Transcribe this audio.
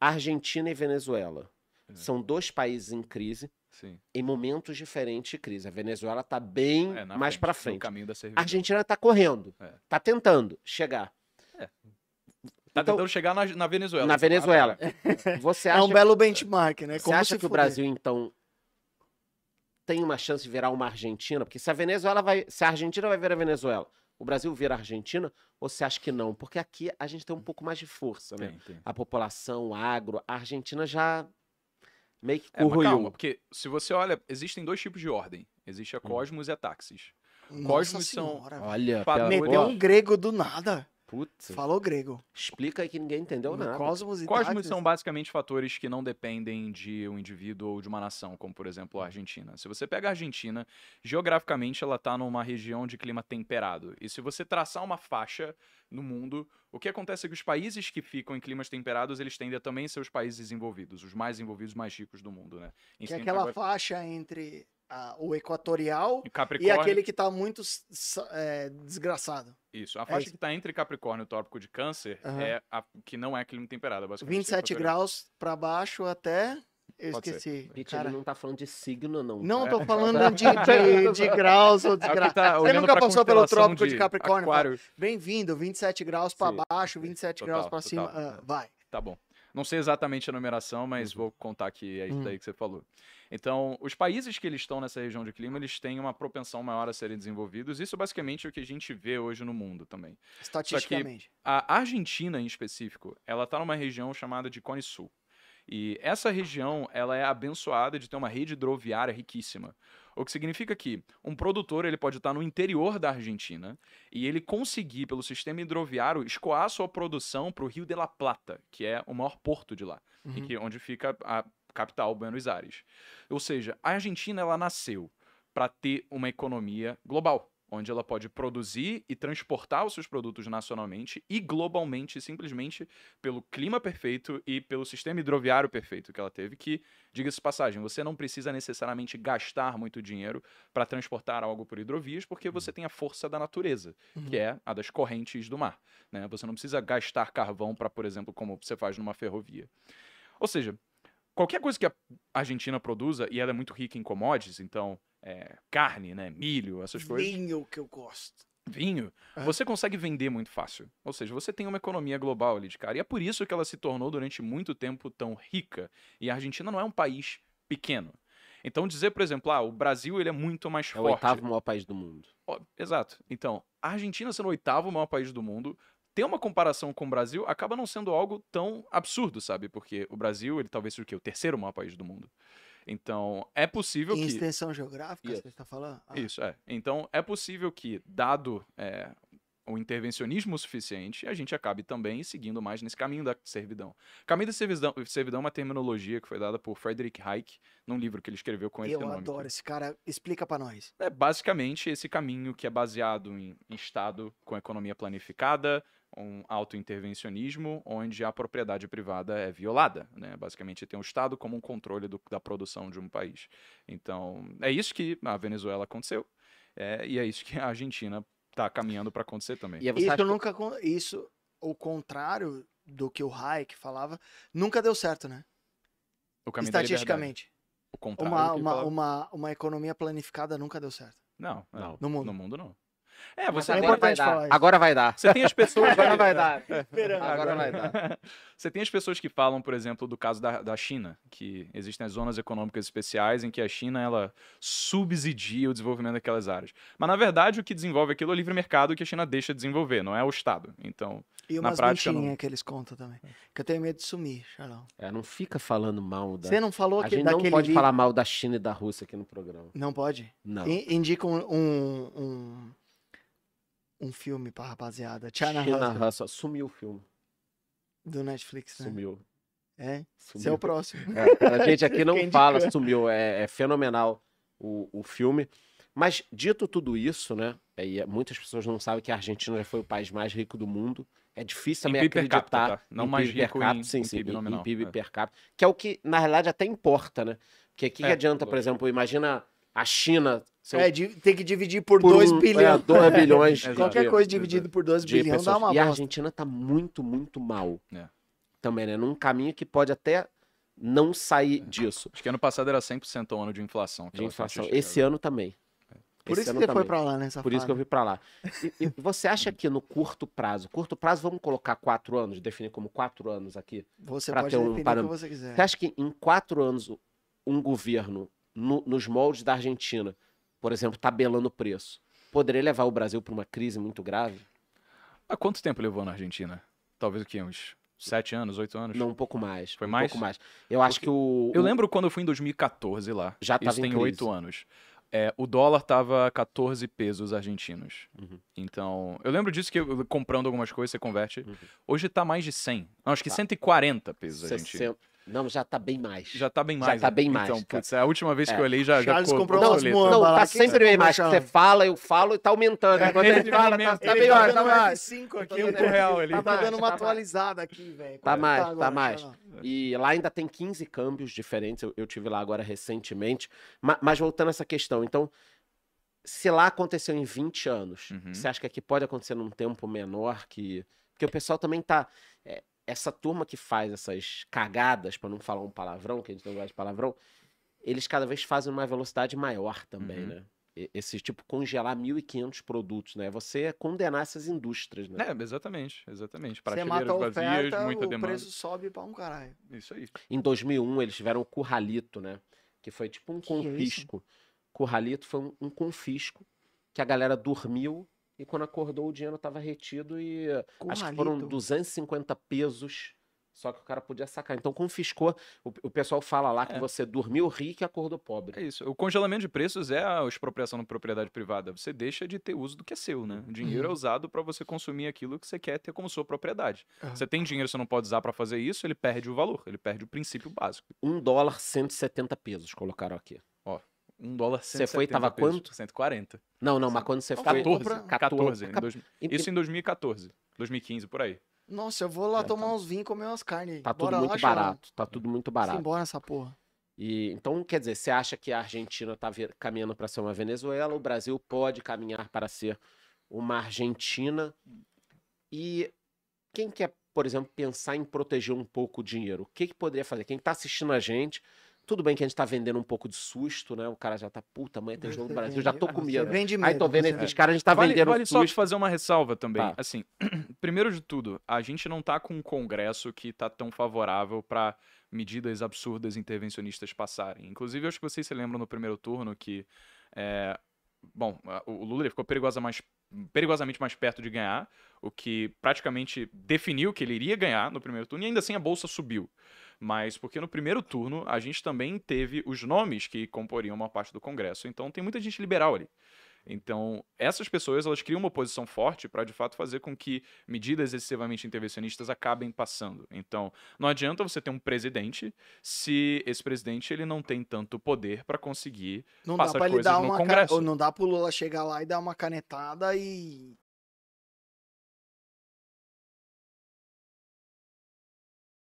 Argentina e Venezuela. É. São dois países em crise, Sim. em momentos diferentes de crise. A Venezuela está bem é, mais para frente. frente. A Argentina está correndo, está é. tentando chegar. É. Tá então, tentando chegar na, na Venezuela. Na Venezuela. Você é acha, é um belo benchmark, né? Como você acha que o Brasil, então, tem uma chance de virar uma Argentina? Porque se a Venezuela vai. Se a Argentina vai virar a Venezuela, o Brasil vira Argentina? Ou você acha que não? Porque aqui a gente tem um pouco mais de força, né? Tem, tem. A população, o agro. A Argentina já meio que é, corroiu. calma, porque se você olha, existem dois tipos de ordem. Existe a hum. Cosmos hum. e a Táxis. Cosmos Nossa são. Senhora, olha, meteu um grego do nada. Putz. Falou grego. Explica aí que ninguém entendeu no nada. Cosmos e Cosmos são basicamente fatores que não dependem de um indivíduo ou de uma nação, como por exemplo a Argentina. Se você pega a Argentina, geograficamente ela está numa região de clima temperado. E se você traçar uma faixa no mundo, o que acontece é que os países que ficam em climas temperados, eles tendem a também ser os países envolvidos, os mais envolvidos, mais ricos do mundo, né? Em que é aquela agora... faixa entre a, o equatorial e, e aquele que está muito é, desgraçado. Isso. A é faixa é isso. que está entre Capricórnio e o Tópico de Câncer uhum. é a que não é clima temperado, é basicamente. 27 graus para baixo até. Eu Pode esqueci. Peter, cara... não está falando de signo, não. Não, estou tá? falando de, de, de, graus ou de é graus. Tá Você nunca passou pelo Trópico de, de Capricórnio? Bem-vindo, 27 graus para baixo, 27 total, graus para cima. Uh, vai. Tá bom. Não sei exatamente a numeração, mas uhum. vou contar que é isso hum. daí que você falou. Então, os países que eles estão nessa região de clima, eles têm uma propensão maior a serem desenvolvidos. Isso é basicamente é o que a gente vê hoje no mundo também. Estatisticamente. a Argentina, em específico, ela está numa região chamada de Cone Sul. E essa região ela é abençoada de ter uma rede hidroviária riquíssima. O que significa que um produtor ele pode estar no interior da Argentina e ele conseguir, pelo sistema hidroviário, escoar sua produção para o Rio de la Plata, que é o maior porto de lá, uhum. e que, é onde fica a capital, Buenos Aires. Ou seja, a Argentina ela nasceu para ter uma economia global onde ela pode produzir e transportar os seus produtos nacionalmente e globalmente, simplesmente pelo clima perfeito e pelo sistema hidroviário perfeito que ela teve, que, diga-se passagem, você não precisa necessariamente gastar muito dinheiro para transportar algo por hidrovias, porque você uhum. tem a força da natureza, uhum. que é a das correntes do mar. Né? Você não precisa gastar carvão para, por exemplo, como você faz numa ferrovia. Ou seja, qualquer coisa que a Argentina produza, e ela é muito rica em commodities, então é, carne, né? Milho, essas Vinho coisas. Vinho que eu gosto. Vinho, você consegue vender muito fácil. Ou seja, você tem uma economia global ali de cara. E é por isso que ela se tornou durante muito tempo tão rica. E a Argentina não é um país pequeno. Então dizer, por exemplo, ah, o Brasil ele é muito mais é forte. É o oitavo maior país do mundo. Oh, exato. Então, a Argentina sendo o oitavo maior país do mundo, ter uma comparação com o Brasil acaba não sendo algo tão absurdo, sabe? Porque o Brasil, ele talvez seja o quê? O terceiro maior país do mundo. Então, é possível em que. Extensão geográfica, isso. você está falando? Ah. Isso, é. Então, é possível que, dado é, o intervencionismo suficiente, a gente acabe também seguindo mais nesse caminho da servidão. Caminho da servidão, servidão é uma terminologia que foi dada por Frederick Hayek num livro que ele escreveu com esse Eu nome. Eu adoro esse cara, explica para nós. É basicamente esse caminho que é baseado em Estado com economia planificada, um intervencionismo, onde a propriedade privada é violada. Né? Basicamente, tem o Estado como um controle do, da produção de um país. Então, é isso que a Venezuela aconteceu. É, e é isso que a Argentina tá caminhando para acontecer também. isso acha... nunca isso o contrário do que o Hayek falava, nunca deu certo, né? Estatisticamente. O contrário uma, uma, uma, uma economia planificada nunca deu certo. Não, é. não. No mundo. No mundo não. É, você agora, é importante vai dar. Falar isso. agora vai dar. Você tem as pessoas. agora vai dar. Agora, agora vai dar. Você tem as pessoas que falam, por exemplo, do caso da, da China, que existem as zonas econômicas especiais em que a China ela subsidia o desenvolvimento daquelas áreas. Mas na verdade o que desenvolve aquilo é o livre mercado que a China deixa de desenvolver, não é o Estado. Então, e umas na prática não... que eles contam também. Que eu tenho medo de sumir, Charlão. É, não fica falando mal da. Você não falou que a gente não pode livro... falar mal da China e da Rússia aqui no programa. Não pode. Não. indica um, um, um um filme pra rapaziada. China, Raça Sumiu o filme. Do Netflix, né? Sumiu. É? Sumiu. Você é o próximo. É, a gente aqui não fala, sumiu. É, é, fenomenal o, o filme. Mas, dito tudo isso, né? E é, muitas pessoas não sabem que a Argentina já foi o país mais rico do mundo. É difícil também acreditar. capita, tá? Não mais rico per capita, em, sim, sim, em PIB, em PIB é. per capita. Que é o que, na realidade, até importa, né? Porque o que, que é, adianta, por exemplo, imagina a China. Seu... É, tem que dividir por, 2 um, é, é, bilhões. É, 2 bilhões. Qualquer coisa dividida por 2 bilhões dá uma E bosta. a Argentina tá muito, muito mal. É. Também, né? Num caminho que pode até não sair é. disso. Acho que ano passado era 100% o ano de inflação. De inflação. Esse era... ano também. Por isso que você também. foi pra lá, né, Por isso que eu fui pra lá. E, e você acha que no curto prazo, curto prazo, vamos colocar quatro anos, definir como quatro anos aqui? Você pode ter um o que você quiser. Você acha que em quatro anos um governo no, nos moldes da Argentina, por exemplo, tabelando o preço, poderia levar o Brasil para uma crise muito grave? Há quanto tempo levou na Argentina? Talvez o quê? Uns sete anos, oito anos? Não, um pouco mais. Foi um mais? Um pouco mais. Eu Porque acho que o. Eu lembro quando eu fui em 2014 lá. Já estava Isso tem oito anos. É, o dólar tava 14 pesos argentinos. Uhum. Então, eu lembro disso que comprando algumas coisas você converte. Uhum. Hoje tá mais de 100. Não, acho que tá. 140 pesos argentinos. Não, já tá bem mais. Já tá bem mais. Já tá bem então, mais. Então, putz, é a última vez é. que eu é. olhei já. Charles já comprou não, não, não, tá sempre né, bem mais. Você fala, eu falo e tá aumentando. É, Quando ele fala, tá, tá melhor. Tá, tá mais. 5 tá aqui, o né? real ali. Tá, dando uma atualizada aqui, velho. Tá é mais, tá mais. E lá ainda tem 15 câmbios diferentes. Eu, eu tive lá agora recentemente. Mas, mas voltando a essa questão, então se lá aconteceu em 20 anos, uhum. você acha que aqui pode acontecer num tempo menor que. Porque o pessoal também tá. É, essa turma que faz essas cagadas, para não falar um palavrão, que a gente não gosta de palavrão, eles cada vez fazem uma velocidade maior também, uhum. né? Esse tipo, congelar 1.500 produtos, né? É você condenar essas indústrias, né? É, exatamente, exatamente. Prateleiras oferta, vazias, muita o demanda. o preço sobe para um caralho. Isso aí. Em 2001, eles tiveram o curralito, né? Que foi tipo um que confisco. É curralito foi um, um confisco que a galera dormiu e quando acordou, o dinheiro estava retido e acho que foram 250 pesos. Só que o cara podia sacar. Então confiscou. O, o pessoal fala lá que é. você dormiu rico e acordou pobre. É isso. O congelamento de preços é a expropriação da propriedade privada. Você deixa de ter uso do que é seu, né? O dinheiro é uhum. é usado para você consumir aquilo que você quer ter como sua propriedade. Uhum. Você tem dinheiro, você não pode usar para fazer isso, ele perde o valor, ele perde o princípio básico. Um dólar, 170 pesos, colocaram aqui. Um dólar Você foi, tava pesos, quanto? 140. Não, não, mas quando você 14, foi. 14. 14. 14 em dois, isso em 2014, 2015, por aí. Nossa, eu vou lá é, tomar tá. uns vinhos e comer umas carnes. Tá Bora tudo muito lá, barato. Tá tudo muito barato. Simbora essa porra. E, então, quer dizer, você acha que a Argentina está caminhando para ser uma Venezuela, o Brasil pode caminhar para ser uma Argentina. E quem quer, por exemplo, pensar em proteger um pouco o dinheiro? O que, que poderia fazer? Quem está assistindo a gente, tudo bem que a gente tá vendendo um pouco de susto, né? O cara já tá, puta, amanhã tem jogo do é, Brasil, é, já é, tô com medo. Vende medo Aí tô vendo né? esses caras, a gente tá vale, vendendo vale susto. Vale só fazer uma ressalva também. Tá. Assim, primeiro de tudo, a gente não tá com um congresso que tá tão favorável para medidas absurdas intervencionistas passarem. Inclusive, acho que vocês se lembram no primeiro turno que... É, bom, o Lula ficou perigosa mais, perigosamente mais perto de ganhar, o que praticamente definiu que ele iria ganhar no primeiro turno, e ainda assim a bolsa subiu mas porque no primeiro turno a gente também teve os nomes que comporiam uma parte do Congresso. Então tem muita gente liberal ali. Então, essas pessoas elas criam uma posição forte para de fato fazer com que medidas excessivamente intervencionistas acabem passando. Então, não adianta você ter um presidente se esse presidente ele não tem tanto poder para conseguir não passar dá pra coisas ele dar no uma Congresso. Não dá para o Lula chegar lá e dar uma canetada e